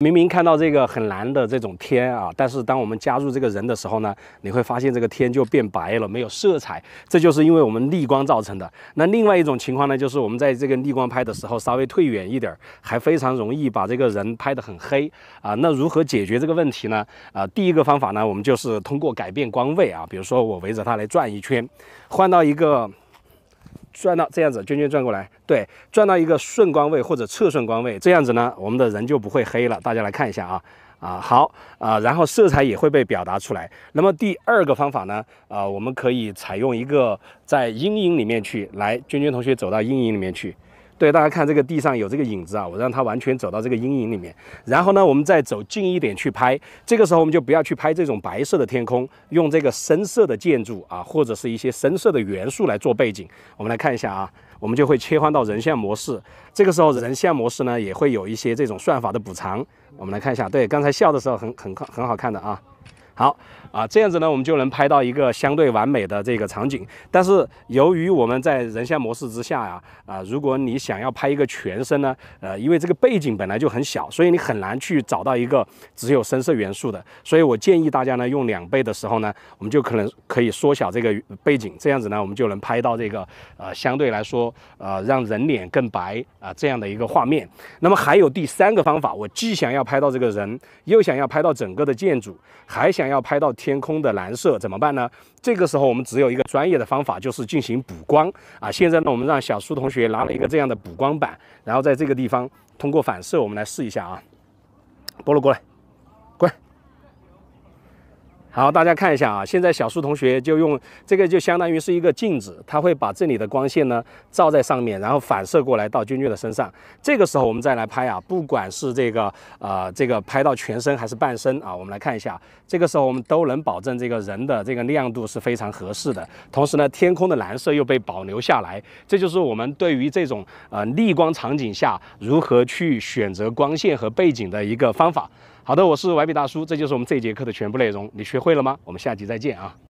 明明看到这个很蓝的这种天啊，但是当我们加入这个人的时候呢，你会发现这个天就变白了，没有色彩，这就是因为我们逆光造成的。那另外一种情况呢，就是我们在这个逆光拍的时候，稍微退远一点，还非常容易把这个人拍得很黑啊。那如何解决这个问题呢？啊，第一个方法呢，我们就是通过改变光位啊，比如说我围着他来转一圈，换到一个。转到这样子，娟娟转过来，对，转到一个顺光位或者侧顺光位，这样子呢，我们的人就不会黑了。大家来看一下啊，啊，好，啊，然后色彩也会被表达出来。那么第二个方法呢，啊，我们可以采用一个在阴影里面去来，娟娟同学走到阴影里面去。对，大家看这个地上有这个影子啊，我让它完全走到这个阴影里面，然后呢，我们再走近一点去拍。这个时候我们就不要去拍这种白色的天空，用这个深色的建筑啊，或者是一些深色的元素来做背景。我们来看一下啊，我们就会切换到人像模式。这个时候人像模式呢，也会有一些这种算法的补偿。我们来看一下，对，刚才笑的时候很很很很好看的啊。好啊，这样子呢，我们就能拍到一个相对完美的这个场景。但是由于我们在人像模式之下呀，啊，如果你想要拍一个全身呢，呃，因为这个背景本来就很小，所以你很难去找到一个只有深色元素的。所以我建议大家呢，用两倍的时候呢，我们就可能可以缩小这个背景，这样子呢，我们就能拍到这个呃相对来说呃让人脸更白啊这样的一个画面。那么还有第三个方法，我既想要拍到这个人，又想要拍到整个的建筑，还想。要拍到天空的蓝色怎么办呢？这个时候我们只有一个专业的方法，就是进行补光啊。现在呢，我们让小苏同学拿了一个这样的补光板，然后在这个地方通过反射，我们来试一下啊。菠萝过来。好，大家看一下啊，现在小苏同学就用这个，就相当于是一个镜子，它会把这里的光线呢照在上面，然后反射过来到君君的身上。这个时候我们再来拍啊，不管是这个呃这个拍到全身还是半身啊，我们来看一下，这个时候我们都能保证这个人的这个亮度是非常合适的，同时呢天空的蓝色又被保留下来。这就是我们对于这种呃逆光场景下如何去选择光线和背景的一个方法。好的，我是歪比大叔，这就是我们这节课的全部内容，你学会了吗？我们下集再见啊。